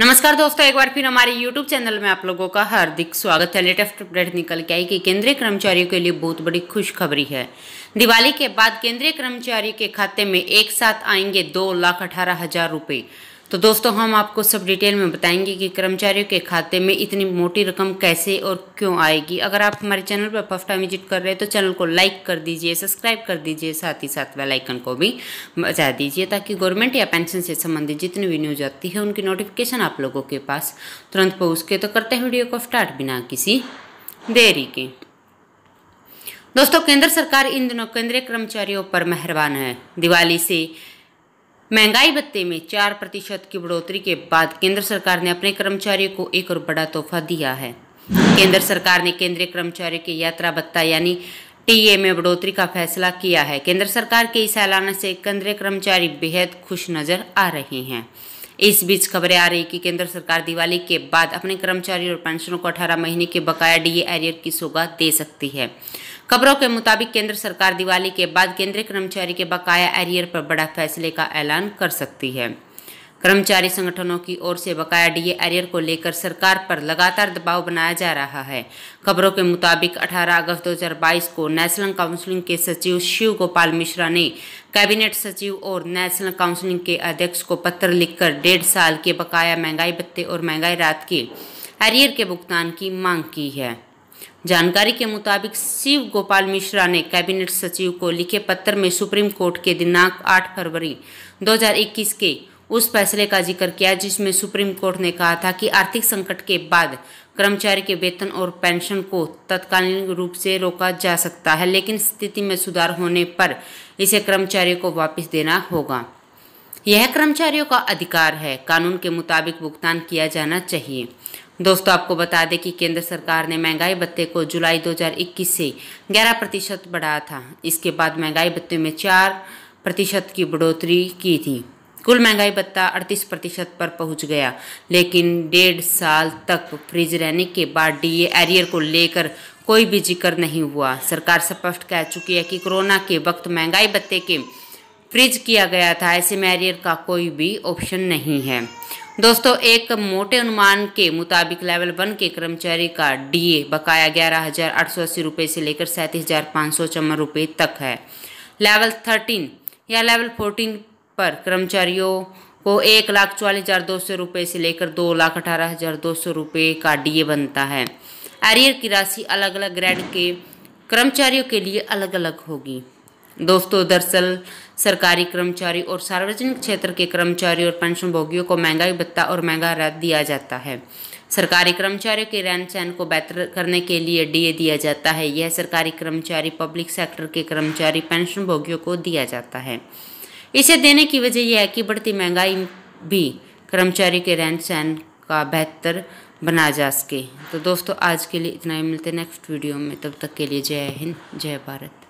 नमस्कार दोस्तों एक बार फिर हमारे यूट्यूब चैनल में आप लोगों का हार्दिक स्वागत है लेटेस्ट अपडेट निकल के आई कि केंद्रीय कर्मचारियों के लिए बहुत बड़ी खुशखबरी है दिवाली के बाद केंद्रीय कर्मचारियों के खाते में एक साथ आएंगे दो लाख अठारह हजार रुपये तो दोस्तों हम आपको सब डिटेल में बताएंगे कि कर्मचारियों के खाते में इतनी मोटी रकम कैसे और क्यों आएगी अगर आप हमारे चैनल पर फर्स्ट टाइम विजिट कर रहे हैं तो चैनल को लाइक कर दीजिए सब्सक्राइब कर दीजिए साथ ही साथ वेलाइकन आइकन को भी बजा दीजिए ताकि गवर्नमेंट या पेंशन से संबंधित जितनी भी न्यूज आती है उनकी नोटिफिकेशन आप लोगों के पास तुरंत पहुँच के तो करते हैं वीडियो को स्टार्ट बिना किसी देरी के दोस्तों केंद्र सरकार इन दिनों केंद्रीय कर्मचारियों पर मेहरबान है दिवाली से महंगाई भत्ते में चार प्रतिशत की बढ़ोतरी के बाद केंद्र सरकार ने अपने कर्मचारियों को एक और बड़ा तोहफा दिया है केंद्र सरकार ने केंद्रीय कर्मचारियों के यात्रा भत्ता यानी टीए में बढ़ोतरी का फैसला किया है केंद्र सरकार के इस ऐलान से केंद्रीय कर्मचारी बेहद खुश नजर आ रहे हैं इस बीच खबरें आ रही कि केंद्र सरकार दिवाली के बाद अपने कर्मचारियों और पेंशनों को 18 महीने के बकाया डीए एरियर की सौगात दे सकती है खबरों के मुताबिक केंद्र सरकार दिवाली के बाद केंद्रीय कर्मचारी के बकाया एरियर पर बड़ा फैसले का ऐलान कर सकती है कर्मचारी संगठनों की ओर से बकाया डीए एरियर को लेकर सरकार पर लगातार दबाव बनाया जा रहा है खबरों के मुताबिक 18 अगस्त 2022 को नेशनल काउंसिलिंग के सचिव शिव गोपाल मिश्रा ने कैबिनेट सचिव और नेशनल काउंसिलिंग के अध्यक्ष को पत्र लिखकर डेढ़ साल के बकाया महंगाई भत्ते और महंगाई रात के एरियर के भुगतान की मांग की है जानकारी के मुताबिक शिव गोपाल मिश्रा ने कैबिनेट सचिव को लिखे पत्र में सुप्रीम कोर्ट के दिनांक 8 फरवरी 2021 के उस फैसले का जिक्र किया जिसमें सुप्रीम कोर्ट ने कहा था कि आर्थिक संकट के बाद कर्मचारी के वेतन और पेंशन को तत्कालीन रूप से रोका जा सकता है लेकिन स्थिति में सुधार होने पर इसे कर्मचारियों को वापस देना होगा यह कर्मचारियों का अधिकार है कानून के मुताबिक भुगतान किया जाना चाहिए दोस्तों आपको बता दें कि केंद्र सरकार ने महंगाई भत्ते को जुलाई 2021 से 11 प्रतिशत बढ़ाया था इसके बाद महंगाई भत्ते में 4 प्रतिशत की बढ़ोतरी की थी कुल महंगाई भत्ता 38 प्रतिशत पर पहुंच गया लेकिन डेढ़ साल तक फ्रिज रहने के बाद डीए एरियर को लेकर कोई भी जिक्र नहीं हुआ सरकार स्पष्ट कह चुकी है कि कोरोना के वक्त महंगाई भत्ते के फ्रिज किया गया था ऐसे में एरियर का कोई भी ऑप्शन नहीं है दोस्तों एक मोटे अनुमान के मुताबिक लेवल वन के कर्मचारी का डीए बकाया ग्यारह हज़ार आठ सौ अस्सी रुपये से लेकर सैंतीस हज़ार पाँच सौ चौवन रुपये तक है लेवल थर्टीन या लेवल फोर्टीन पर कर्मचारियों को एक लाख चवालीस हज़ार दो सौ रुपये से लेकर दो लाख अठारह हज़ार दो सौ रुपये का डीए बनता है एरियर की राशि अलग अलग ग्रेड के कर्मचारियों के लिए अलग अलग होगी दोस्तों दरअसल सरकारी कर्मचारी और सार्वजनिक क्षेत्र के कर्मचारी और पेंशनभोगियों को महंगाई भत्ता और महंगा राहत दिया जाता है सरकारी कर्मचारियों के रहन सहन को बेहतर करने के लिए डीए दिया जाता है यह सरकारी कर्मचारी पब्लिक सेक्टर के कर्मचारी पेंशनभोगियों को दिया जाता है इसे देने की वजह यह है कि बढ़ती महंगाई भी कर्मचारी के रहन सहन का बेहतर बना जा सके तो दोस्तों आज के लिए इतना ही मिलते नेक्स्ट वीडियो में तब तक के लिए जय हिंद जय भारत